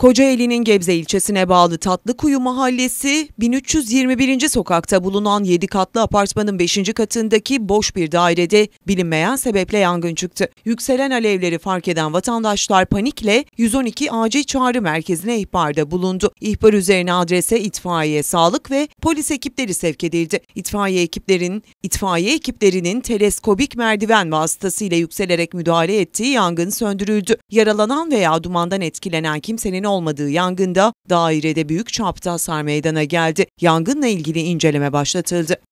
Kocaeli'nin Gebze ilçesine bağlı Tatlıkuyu Mahallesi 1321. sokakta bulunan 7 katlı apartmanın 5. katındaki boş bir dairede bilinmeyen sebeple yangın çıktı. Yükselen alevleri fark eden vatandaşlar panikle 112 acil çağrı merkezine ihbarda bulundu. İhbar üzerine adrese itfaiye, sağlık ve polis ekipleri sevk edildi. İtfaiye ekiplerin itfaiye ekiplerinin teleskobik merdiven vasıtasıyla yükselerek müdahale ettiği yangın söndürüldü. Yaralanan veya dumandan etkilenen kimsenin olmadığı yangında dairede büyük çapta hasar meydana geldi. Yangınla ilgili inceleme başlatıldı.